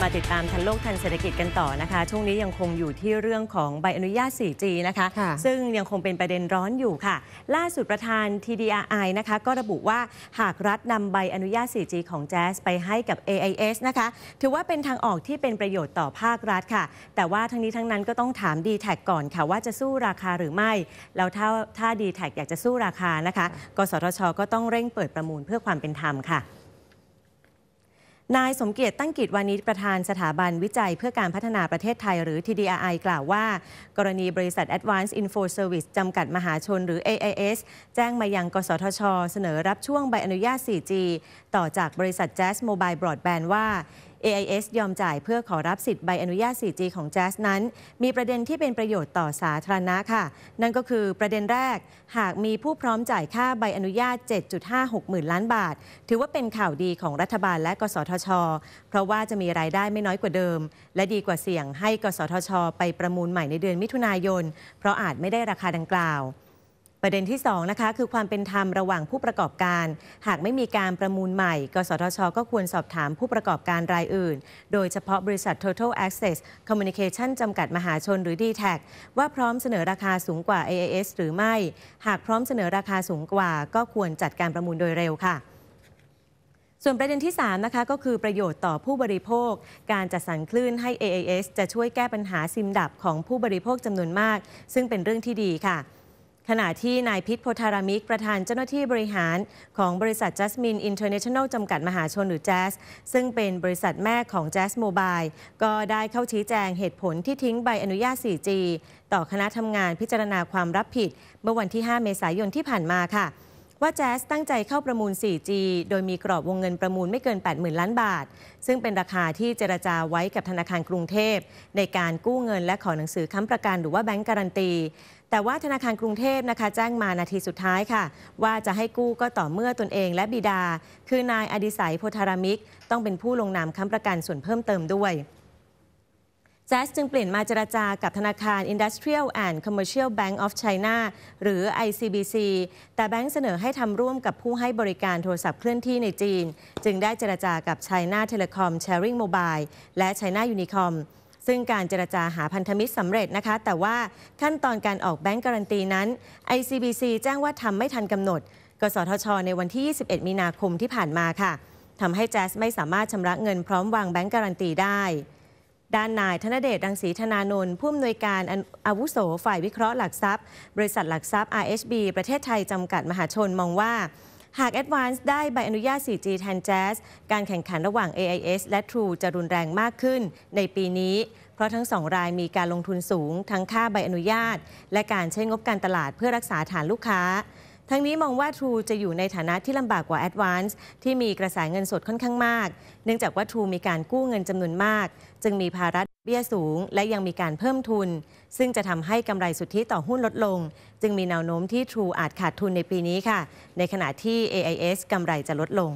มาติดตามทันโลกทันเศรษฐกิจกันต่อนะคะ ช่วงนี้ยังคงอยู่ที่เรื่องของใบอนุญาต 4G นะคะ ซึ่งยังคงเป็นประเด็นร้อนอยู่ค่ะ ล่าสุดประธาน TDRI นะคะ ก็ระบุว่าหากรัฐนำใบอนุญาต 4G ของ Jazz ไปให้กับ AIS นะคะ ถือว่าเป็นทางออกที่เป็นประโยชน์ต่อภาครัฐค่ะ แต่ว่าทั้งนี้ทั้งนั้นก็ต้องถาม d t แทก่อนค่ะว่าจะสู้ราคาหรือไม่แล้วถ้าถ้า d t แทอยากจะสู้ราคานะคะกสทช ก็ต้องเร่งเปิดประมูลเพื่อความเป็นธรรมค่ะนายสมเกียรติตั้งกิจวานิชประธานสถาบันวิจัยเพื่อการพัฒนาประเทศไทยหรือ TDRI กล่าวว่า กรณีบริษัท Advanced Info Service จำกัดมหาชนหรือ AIS แจ้งมายังกสทช เสนอรับช่วงใบอนุญาต 4G ต่อจากบริษัท Jazz Mobile Broadband ว่า AIS ยอมจ่ายเพื่อขอรับสิทธิ์ใบอนุญาต 4G ของ Jazz นั้น มีประเด็นที่เป็นประโยชน์ต่อสาธารณะค่ะ นั่นก็คือประเด็นแรกหากมีผู้พร้อมจ่ายค่าใบอนุญาต 7.56หมื่นล้านบาท ถือว่าเป็นข่าวดีของรัฐบาลและ กสทช เพราะว่าจะมีรายได้ไม่น้อยกว่าเดิม และดีกว่าเสี่ยงให้ กสทช ไปประมูลใหม่ในเดือนมิถุนายน เพราะอาจไม่ได้ราคาดังกล่าวประเด็นที่ 2 นะคะ คือความเป็นธรรมระหว่างผู้ประกอบการ หากไม่มีการประมูลใหม่ กสทช ก็ควรสอบถามผู้ประกอบการรายอื่น โดยเฉพาะบริษัท Total Access Communication จำกัดมหาชนหรือ d t แทว่าพร้อมเสนอราคาสูงกว่า AAS หรือไม่ หากพร้อมเสนอราคาสูงกว่าก็ควรจัดการประมูลโดยเร็วค่ะ ส่วนประเด็นที่ 3 นะคะ ก็คือประโยชน์ต่อผู้บริโภค การจัดสรรคลื่นให้ AAS จะช่วยแก้ปัญหาซิมดับของผู้บริโภคจำนวนมาก ซึ่งเป็นเรื่องที่ดีค่ะขณะที่นายพิษโพธารามิกประธานเจ้าหน้าที่บริหารของบริษัทจัสมินอินเตอร์เนชั่นแนลจำกัดมหาชนหรือแจสซึ่งเป็นบริษัทแม่ของแจส z m บายก็ได้เข้าชี้แจงเหตุผลที่ทิ้งใบอนุญาต 4G ต่อคณะทำงานพิจารณาความรับผิด เมื่อวันที่ 5 เมษายนที่ผ่านมาค่ะว่าแจ๊สตั้งใจเข้าประมูล 4G โดยมีกรอบวงเงินประมูลไม่เกิน 80,000 ล้านบาท ซึ่งเป็นราคาที่เจรจาไว้กับธนาคารกรุงเทพ ในการกู้เงินและขอหนังสือค้ำประกันหรือว่าแบงก์การันตี แต่ว่าธนาคารกรุงเทพนะคะ แจ้งมานาทีสุดท้ายค่ะ ว่าจะให้กู้ก็ต่อเมื่อตนเองและบิดา คือนายอดิศัยโพธารามิก ต้องเป็นผู้ลงนามค้ำประกันส่วนเพิ่มเติมด้วยแสจึงเปลี่ยนมาเจราจากับธนาคาร Industrial and Commercial Bank of China หรือ ICBC แต่แบงก์เสนอให้ทำร่วมกับผู้ให้บริการโทรศัพท์เคลื่อนที่ในจีน จึงได้เจราจากับ China Telecom Sharing Mobile และ China Unicom ซึ่งการเจรจาหาพันธมิตรสำเร็จนะคะ แต่ว่าขั้นตอนการออกแบงก์การันตีนั้น ICBC แจ้งว่าทำไม่ทันกำหนดกสทช ในวันที่ 21 มีนาคมที่ผ่านมาค่ะทำให้แจสไม่สามารถชำระเงินพร้อมวางแบงก์การันตีได้ด้านนายธนเดชดังศรีธนานนท์ผู้อำนวยการอาวุโสฝ่ายวิเคราะห์หลักทรัพย์ บริษัทหลักทรัพย์ RHB ประเทศไทย จำกัดมหาชนมองว่า หาก Advance ได้ใบอนุญาต 4G แทน Jazz การแข่งขันระหว่าง AIS และ True จะรุนแรงมากขึ้นในปีนี้ เพราะทั้งสองรายมีการลงทุนสูง ทั้งค่าใบอนุญาต และการใช้งบการตลาดเพื่อรักษาฐานลูกค้าทั้งนี้มองว่า True จะอยู่ในฐานะที่ลำบากกว่า Advance ที่มีกระแสเงินสดค่อนข้างมากเนื่องจากว่า True มีการกู้เงินจำนวนมาก จึงมีภาระเบี้ยสูง และยังมีการเพิ่มทุน ซึ่งจะทำให้กำไรสุทธิต่อหุ้นลดลง จึงมีแนวโน้มที่ True อาจขาดทุนในปีนี้ค่ะในขณะที่ AIS กำไรจะลดลง